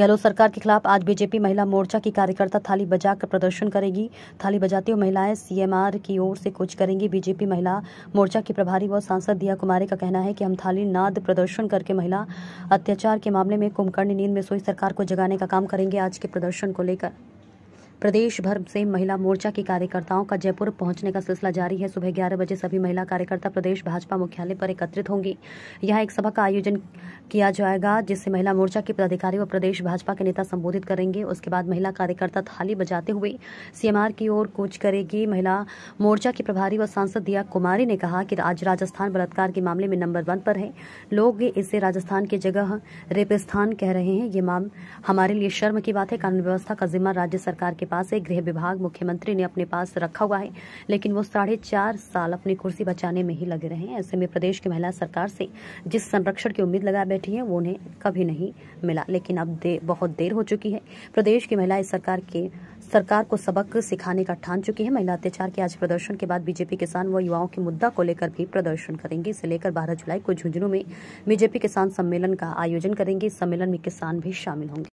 गहलोत सरकार के खिलाफ आज बीजेपी महिला मोर्चा की कार्यकर्ता थाली बजाकर प्रदर्शन करेगी थाली बजाती हुई महिलाएं सीएमआर की ओर से कुछ करेंगी बीजेपी महिला मोर्चा की प्रभारी व सांसद दिया कुमारी का कहना है कि हम थाली नाद प्रदर्शन करके महिला अत्याचार के मामले में कुंभकर्ण नींद में सोई सरकार को जगाने का काम करेंगे आज के प्रदर्शन को लेकर प्रदेश भर से महिला मोर्चा की कार्यकर्ताओं का जयपुर पहुंचने का सिलसिला जारी है सुबह ग्यारह बजे सभी महिला कार्यकर्ता प्रदेश भाजपा मुख्यालय पर एकत्रित होंगी यहाँ एक सभा का आयोजन किया जाएगा जिससे महिला मोर्चा के पदाधिकारी व प्रदेश भाजपा के नेता संबोधित करेंगे उसके बाद महिला कार्यकर्ता थाली बजाते हुए सीएमआर की ओर कूच करेगी महिला मोर्चा की प्रभारी व सांसद दिया कुमारी ने कहा कि आज राजस्थान बलात्कार के मामले में नंबर वन पर है लोग इसे राजस्थान की जगह रेपिस्थान कह रहे हैं ये माम हमारे लिए शर्म की बात है कानून व्यवस्था का जिम्मा राज्य सरकार के पास है गृह विभाग मुख्यमंत्री ने अपने पास रखा हुआ है लेकिन वो साढ़े चार साल अपनी कुर्सी बचाने में ही लगे रहे हैं ऐसे में प्रदेश की महिला सरकार से जिस संरक्षण की उम्मीद लगा बैठी है वो उन्हें कभी नहीं मिला लेकिन अब दे, बहुत देर हो चुकी है प्रदेश की महिला इस सरकार के सरकार को सबक सिखाने का ठान चुकी है महिला अत्याचार के आज प्रदर्शन के बाद बीजेपी किसान व युवाओं के मुद्दा को लेकर भी प्रदर्शन करेंगे इसे लेकर 12 जुलाई को झुंझुनू में बीजेपी किसान सम्मेलन का आयोजन करेंगे इस सम्मेलन में किसान भी शामिल होंगे